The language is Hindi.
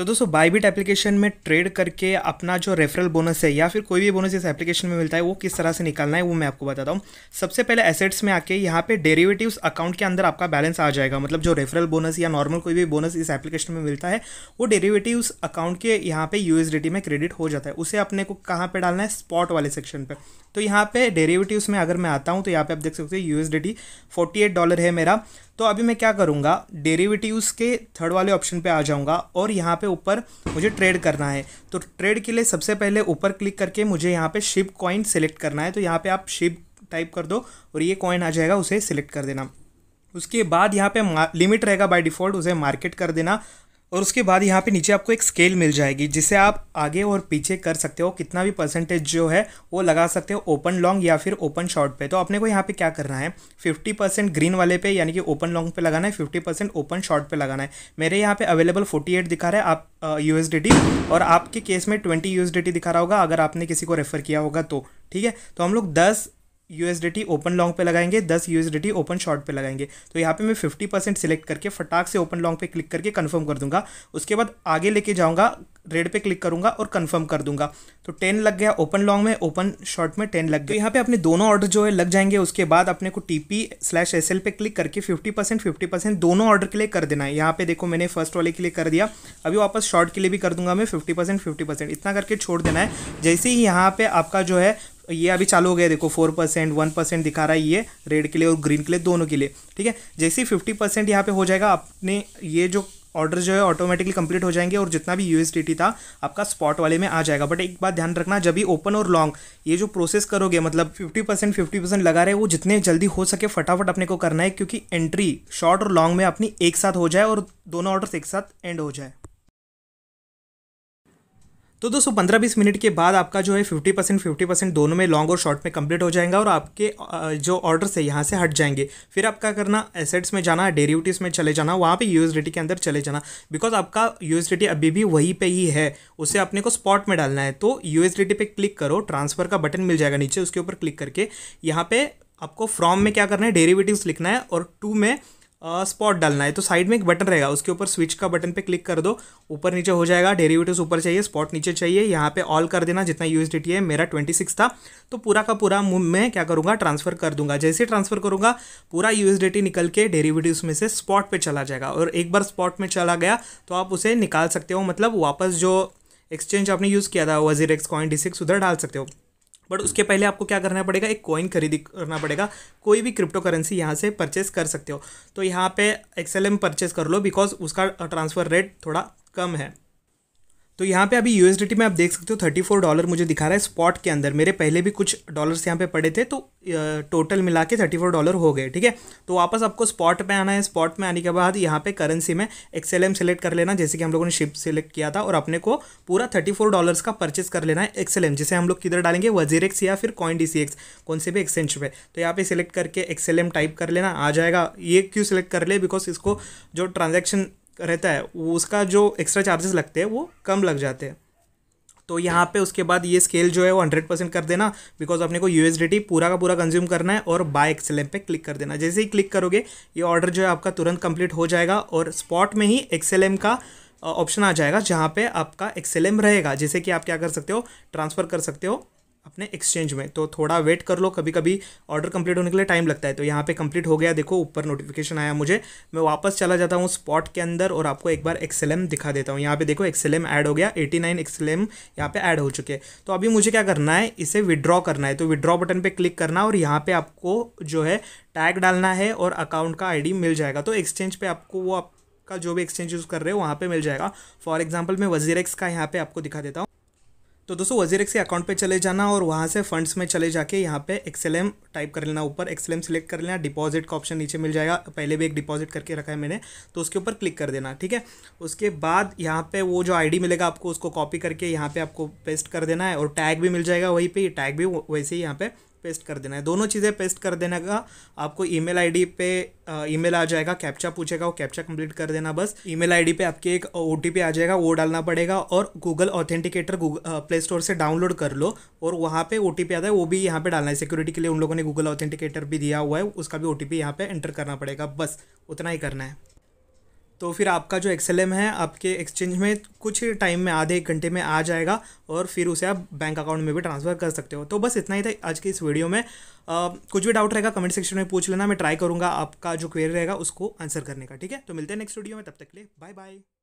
तो दोस्तों बाईबिट एप्लीकेशन में ट्रेड करके अपना जो रेफरल बोनस है या फिर कोई भी बोनस इस एप्लीकेशन में मिलता है वो किस तरह से निकालना है वो मैं आपको बताता हूँ सबसे पहले एसेट्स में आके यहाँ पे डेरिवेटिव्स अकाउंट के अंदर आपका बैलेंस आ जाएगा मतलब जो रेफरल बोनस या नॉर्मल कोई भी बोनस इस एप्लीकेशन में मिलता है वो डेरिवेटिव्स अकाउंट के यहाँ पे यूएसडीटी में क्रेडिट हो जाता है उसे अपने को कहाँ पर डालना है स्पॉट वाले सेक्शन पर तो यहाँ पे डेरिवेटिव्स में अगर मैं आता हूँ तो यहाँ पे आप देख सकते हो यूएसडीटी फोर्टी डॉलर है मेरा तो अभी मैं क्या करूँगा डेरिवेटिव्स के थर्ड वाले ऑप्शन पे आ जाऊँगा और यहाँ पे ऊपर मुझे ट्रेड करना है तो ट्रेड के लिए सबसे पहले ऊपर क्लिक करके मुझे यहाँ पे शिप कॉइन सेलेक्ट करना है तो यहाँ पे आप शिप टाइप कर दो और ये कॉइन आ जाएगा उसे सिलेक्ट कर देना उसके बाद यहाँ पे लिमिट रहेगा बाय डिफ़ॉल्ट उसे मार्केट कर देना और उसके बाद यहाँ पे नीचे आपको एक स्केल मिल जाएगी जिसे आप आगे और पीछे कर सकते हो कितना भी परसेंटेज जो है वो लगा सकते हो ओपन लॉन्ग या फिर ओपन शॉर्ट पे तो अपने को यहाँ पे क्या करना है 50 परसेंट ग्रीन वाले पे यानी कि ओपन लॉन्ग पे लगाना है 50 परसेंट ओपन शॉर्ट पे लगाना है मेरे यहाँ पे अवेलेबल 48 दिखा रहा है आप यू और आपके केस में ट्वेंटी यू दिखा रहा होगा अगर आपने किसी को रेफ़र किया होगा तो ठीक है तो हम लोग दस यूएसडीटी ओपन लॉन्ग पे लगाएंगे दस यूएसडीटी ओपन शॉर्ट पे लगाएंगे तो यहाँ पे मैं फिफ्टी परसेंट सिलेक्ट करके फटाक से ओपन लॉन्ग पे क्लिक करके कंफर्म कर दूंगा उसके बाद आगे लेके जाऊंगा रेड पे क्लिक करूंगा और कंफर्म कर दूंगा तो टेन लग गया ओपन लॉन्ग में ओपन शॉर्ट में टेन लग गया तो यहाँ पे अपने दोनों ऑर्डर जो है लग जाएंगे उसके बाद अपने को T P slash S L पे क्लिक करके फिफ्टी परसेंट फिफ्टी परसेंट दोनों ऑर्डर के लिए कर देना है यहाँ पे देखो मैंने फर्स्ट वाले के लिए कर दिया अभी वापस शॉर्ट के लिए भी कर दूंगा मैं फिफ्टी परसेंट फिफ्टी परसेंट इतना करके छोड़ देना है जैसे ही यहाँ पे आपका जो है ये अभी चालू हो गया देखो फोर परसेंट वन परसेंट दिखा रहा है ये रेड के लिए और ग्रीन के लिए दोनों के लिए ठीक है जैसे ही फिफ्टी परसेंट यहाँ पे हो जाएगा अपने ये जो ऑर्डर जो है ऑटोमेटिकली कंप्लीट हो जाएंगे और जितना भी यूएसडीटी था आपका स्पॉट वाले में आ जाएगा बट एक बात ध्यान रखना जब भी ओपन और लॉन्ग ये जो प्रोसेस करोगे मतलब 50 परसेंट फिफ्टी परसेंट लगा रहे वो जितने जल्दी हो सके फटाफट अपने को करना है क्योंकि एंट्री शॉर्ट और लॉन्ग में अपनी एक साथ हो जाए और दोनों ऑर्डर्स एक साथ एंड हो जाए तो दोस्तों पंद्रह बीस मिनट के बाद आपका जो है फिफ्टी परसेंट फिफ्टी परसेंट दोनों में लॉन्ग और शॉर्ट में कंप्लीट हो जाएगा और आपके जो ऑर्डर्स है यहाँ से हट जाएंगे फिर आप क्या करना एसेट्स में जाना डेरिवेटिव्स में चले जाना वहाँ पे यूएसडीटी के अंदर चले जाना बिकॉज आपका यूएसडीटी अभी भी वहीं पर ही है उसे अपने को स्पॉट में डालना है तो यूएसडीटी पे क्लिक करो ट्रांसफर का बटन मिल जाएगा नीचे उसके ऊपर क्लिक करके यहाँ पर आपको फ्रॉम में क्या करना है डेरिवेटिव्स लिखना है और टू में स्पॉट डालना है तो साइड में एक बटन रहेगा उसके ऊपर स्विच का बटन पे क्लिक कर दो ऊपर नीचे हो जाएगा डेरिवेटिव ऊपर चाहिए स्पॉट नीचे चाहिए यहाँ पे ऑल कर देना जितना यूएसडीटी है मेरा ट्वेंटी सिक्स था तो पूरा का पूरा मैं क्या करूँगा ट्रांसफर कर दूंगा जैसे ट्रांसफर करूँगा पूरा यूएसडीटी निकल के डेरिवेटिव्स में से स्पॉट पर चला जाएगा और एक बार स्पॉट में चला गया तो आप उसे निकाल सकते हो मतलब वापस जो एक्सचेंज आपने यूज़ किया था वजीर एक्स कॉइन डी सिक्स उधर डाल सकते हो बट उसके पहले आपको क्या करना पड़ेगा एक कॉइन खरीदी करना पड़ेगा कोई भी क्रिप्टो करेंसी यहाँ से परचेस कर सकते हो तो यहाँ पे एक्सएलएम परचेस कर लो बिकॉज उसका ट्रांसफ़र रेट थोड़ा कम है तो यहाँ पे अभी यूएसडीटी में आप देख सकते हो थर्टी फोर डॉलर मुझे दिखा रहा है स्पॉट के अंदर मेरे पहले भी कुछ डॉलर्स यहाँ पे पड़े थे तो टोटल मिला के थर्टी फोर डॉलर हो गए ठीक है तो वापस आपको स्पॉट पे आना है स्पॉट में आने के बाद यहाँ पे करेंसी में एक्सएलएम सेलेक्ट कर लेना जैसे कि हम लोगों ने शिप सेलेक्ट किया था और अपने को पूरा थर्टी फोर डॉलर्स का परचेस कर लेना है एक्सएलएम जिसे हम लोग किधर डालेंगे वजीरेक्स या फिर कॉइन डी कौन से भी एक्सचेंज पर तो यहाँ पर सिलेक्ट करके एक्सएलएम टाइप कर लेना आ जाएगा ये क्यों सिलेक्ट कर ले बिकॉज इसको जो ट्रांजेक्शन रहता है उसका जो एक्स्ट्रा चार्जेस लगते हैं वो कम लग जाते हैं तो यहाँ पे उसके बाद ये स्केल जो है वो हंड्रेड परसेंट कर देना बिकॉज अपने को यू पूरा का पूरा कंज्यूम करना है और बाय एक्सएलएम पे क्लिक कर देना जैसे ही क्लिक करोगे ये ऑर्डर जो है आपका तुरंत कंप्लीट हो जाएगा और स्पॉट में ही एक्सएलएम का ऑप्शन आ जाएगा जहाँ पे आपका एक्सएलएम रहेगा जैसे कि आप क्या कर सकते हो ट्रांसफ़र कर सकते हो अपने एक्सचेंज में तो थोड़ा वेट कर लो कभी कभी ऑर्डर कंप्लीट होने के लिए टाइम लगता है तो यहाँ पे कंप्लीट हो गया देखो ऊपर नोटिफिकेशन आया मुझे मैं वापस चला जाता हूँ स्पॉट के अंदर और आपको एक बार एक्सएलएम दिखा देता हूँ यहाँ पे देखो एक्सएलएम ऐड हो गया 89 नाइन एक्सएलएम यहाँ पे ऐड हो चुके हैं तो अभी मुझे क्या करना है इसे विड्रॉ करना है तो विड्रॉ बटन पर क्लिक करना और यहाँ पर आपको जो है टैग डालना है और अकाउंट का आई मिल जाएगा तो एक्सचेंज पर आपको वो आपका जो भी एक्सचेंज यूज़ कर रहे हो वहाँ पर मिल जाएगा फॉर एग्जाम्पल मैं वजीर का यहाँ पर आपको दिखा देता हूँ तो दोस्तों वजीर से अकाउंट पे चले जाना और वहाँ से फंड्स में चले जाके यहाँ पे एक्सेल एम टाइप कर लेना ऊपर एक्सेल एम सिलेक्ट कर लेना डिपॉजिट का ऑप्शन नीचे मिल जाएगा पहले भी एक डिपॉजिट करके रखा है मैंने तो उसके ऊपर क्लिक कर देना ठीक है उसके बाद यहाँ पे वो जो आईडी मिलेगा आपको उसको कॉपी करके यहाँ पे आपको पेस्ट कर देना है और टैग भी मिल जाएगा वहीं पर टैग भी वैसे ही यहाँ पर पेस्ट कर देना है दोनों चीज़ें पेस्ट कर देने का आपको ईमेल आईडी पे ईमेल आ जाएगा कैप्चा पूछेगा वो कैप्चा कंप्लीट कर देना बस ईमेल आईडी पे आपके एक ओ आ जाएगा वो डालना पड़ेगा और गूगल ऑथेंटिकेटर प्ले स्टोर से डाउनलोड कर लो और वहाँ पे ओ आता है वो भी यहाँ पे डालना है सिक्योरिटी के लिए उन लोगों ने गूगल ऑथेंटिकेटर भी दिया हुआ है उसका भी ओ टी यहाँ पर एंटर करना पड़ेगा बस उतना ही करना है तो फिर आपका जो एक्सएलएम है आपके एक्सचेंज में कुछ टाइम में आधे एक घंटे में आ जाएगा और फिर उसे आप बैंक अकाउंट में भी ट्रांसफ़र कर सकते हो तो बस इतना ही था आज के इस वीडियो में आ, कुछ भी डाउट रहेगा कमेंट सेक्शन में पूछ लेना मैं ट्राई करूँगा आपका जो क्वेरी रहेगा उसको आंसर करने का ठीक है तो मिलते हैं नेक्स्ट वीडियो में तब तक के लिए बाय बाय